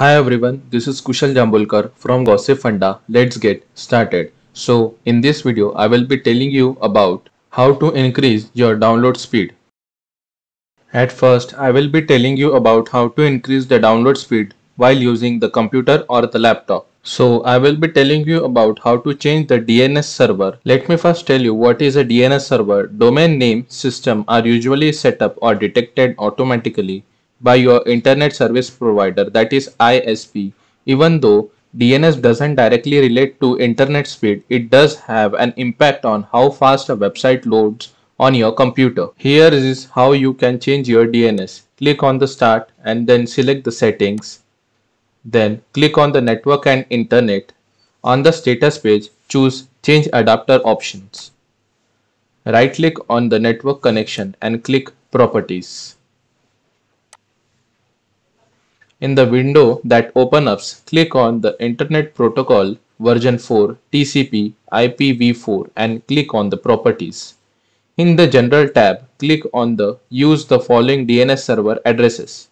Hi everyone, this is Kushal Jambulkar from Gossip Funda. Let's get started. So in this video, I will be telling you about how to increase your download speed. At first, I will be telling you about how to increase the download speed while using the computer or the laptop. So I will be telling you about how to change the DNS server. Let me first tell you what is a DNS server. Domain name system are usually set up or detected automatically by your internet service provider that is ISP. Even though DNS doesn't directly relate to internet speed, it does have an impact on how fast a website loads on your computer. Here is how you can change your DNS. Click on the start and then select the settings. Then click on the network and internet. On the status page, choose change adapter options. Right click on the network connection and click properties. In the window that opens up, click on the Internet Protocol version 4 TCP IPv4 and click on the properties. In the general tab, click on the use the following DNS server addresses.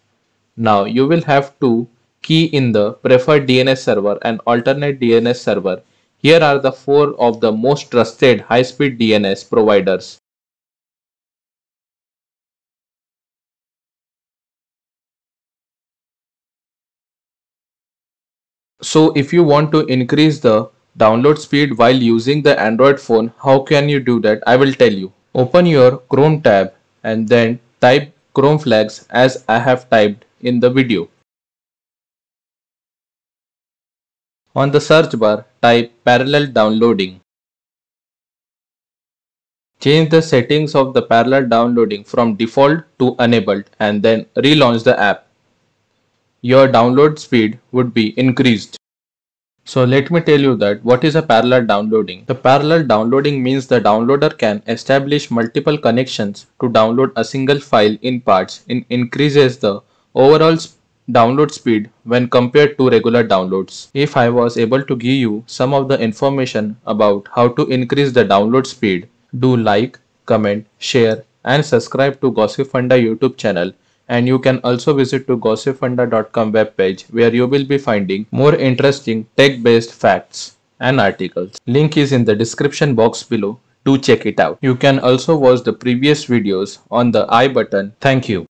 Now you will have to key in the preferred DNS server and alternate DNS server. Here are the four of the most trusted high-speed DNS providers So if you want to increase the download speed while using the Android phone, how can you do that? I will tell you. Open your Chrome tab and then type Chrome flags as I have typed in the video. On the search bar, type parallel downloading. Change the settings of the parallel downloading from default to enabled and then relaunch the app. Your download speed would be increased. So let me tell you that what is a parallel downloading. The parallel downloading means the downloader can establish multiple connections to download a single file in parts and increases the overall download speed when compared to regular downloads. If I was able to give you some of the information about how to increase the download speed, do like, comment, share and subscribe to Gossip Funda YouTube channel and you can also visit to gossipfunda.com webpage where you will be finding more interesting tech-based facts and articles. Link is in the description box below to check it out. You can also watch the previous videos on the i button. Thank you.